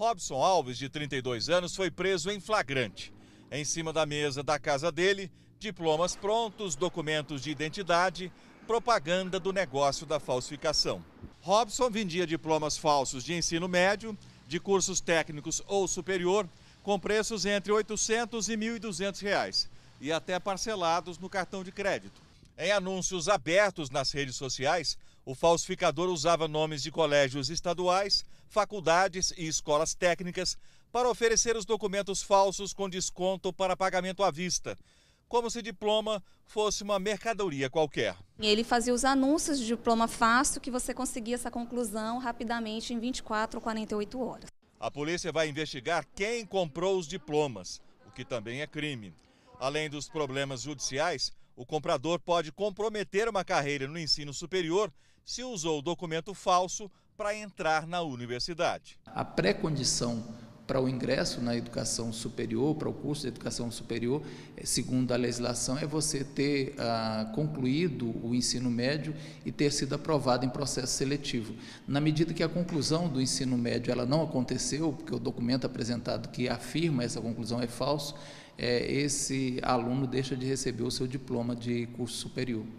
Robson Alves, de 32 anos, foi preso em flagrante. Em cima da mesa da casa dele, diplomas prontos, documentos de identidade, propaganda do negócio da falsificação. Robson vendia diplomas falsos de ensino médio, de cursos técnicos ou superior, com preços entre 800 e 1.200 reais e até parcelados no cartão de crédito. Em anúncios abertos nas redes sociais, o falsificador usava nomes de colégios estaduais, faculdades e escolas técnicas para oferecer os documentos falsos com desconto para pagamento à vista, como se diploma fosse uma mercadoria qualquer. Ele fazia os anúncios de diploma fácil que você conseguia essa conclusão rapidamente em 24 ou 48 horas. A polícia vai investigar quem comprou os diplomas, o que também é crime. Além dos problemas judiciais, o comprador pode comprometer uma carreira no ensino superior se usou documento falso para entrar na universidade. A pré-condição para o ingresso na educação superior, para o curso de educação superior, eh, segundo a legislação, é você ter ah, concluído o ensino médio e ter sido aprovado em processo seletivo. Na medida que a conclusão do ensino médio ela não aconteceu, porque o documento apresentado que afirma essa conclusão é falso, é, esse aluno deixa de receber o seu diploma de curso superior.